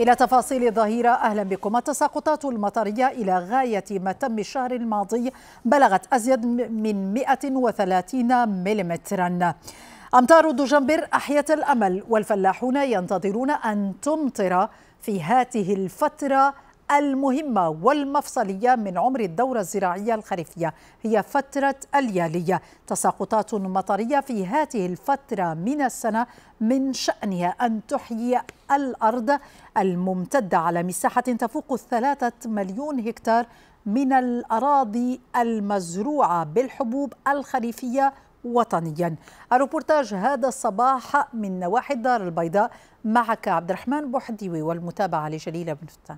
إلى تفاصيل الظهيرة أهلا بكم التساقطات المطرية إلى غاية ما تم الشهر الماضي بلغت أزيد من 130 مليمترا أمطار دجنبر أحيت الأمل والفلاحون ينتظرون أن تمطر في هاته الفترة المهمة والمفصلية من عمر الدورة الزراعية الخريفية هي فترة اليالية تساقطات مطرية في هذه الفترة من السنة من شأنها أن تحيي الأرض الممتدة على مساحة تفوق الثلاثة مليون هكتار من الأراضي المزروعة بالحبوب الخريفية وطنيا الروبورتاج هذا الصباح من نواحي الدار البيضاء معك عبد الرحمن بوحديوي والمتابعة لجليلة بن فتان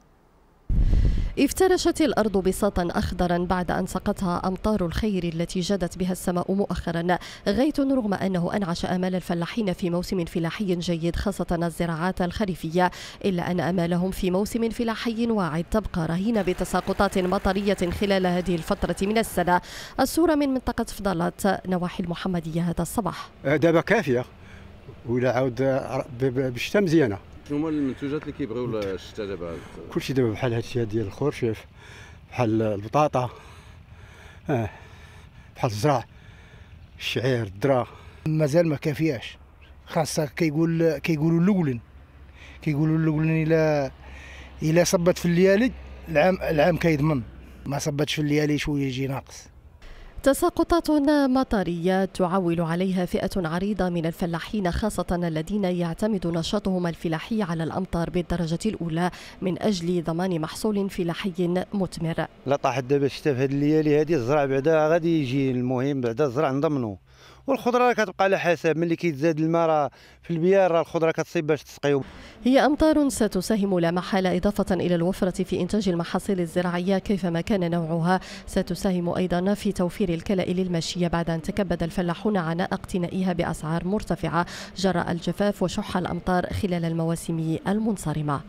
افترشت الأرض بساطا أخضرا بعد أن سقطها أمطار الخير التي جدت بها السماء مؤخرا غيث رغم أنه أنعش آمال الفلاحين في موسم فلاحي جيد خاصة الزراعات الخريفية إلا أن آمالهم في موسم فلاحي واعد تبقى رهينة بتساقطات مطرية خلال هذه الفترة من السنة الصورة من منطقة فضلات نواحي المحمدية هذا الصباح دابا كافية ولا عاود بالشتاء مزيانه شنو هما المنتوجات اللي كيبغيو الشتا دابا كلشي دابا بحال هادشي ديال الخرشف بحال البطاطا اه بحال الزرع الشعير الدرا مازال ما كافياش خاصها كيقول كيقولوا اللولن كيقولوا اللولن الا الا صبت في الليالي العام العام كيضمن ما صبتش في الليالي شويه يجي ناقص تساقطات مطرية تعول عليها فئة عريضة من الفلاحين خاصة الذين يعتمد نشاطهم الفلاحي على الأمطار بالدرجة الأولى من أجل ضمان محصول فلاحي مثمر لا طاح دابا الشتاء في هذه الليالي هذه الزرع بعدا غادي يجي المهم بعدا الزرع نضمنه والخضره راه كتبقى على حسب ملي كيتزاد الماء راه في البيار راه الخضره كتصيب باش تسقيو هي امطار ستساهم لا محاله اضافه الى الوفره في انتاج المحاصيل الزراعيه كيفما كان نوعها ستساهم ايضا في توفير الكلاء للماشيه بعد ان تكبد الفلاحون عناء اقتنائها باسعار مرتفعه جراء الجفاف وشح الامطار خلال المواسم المنصرمه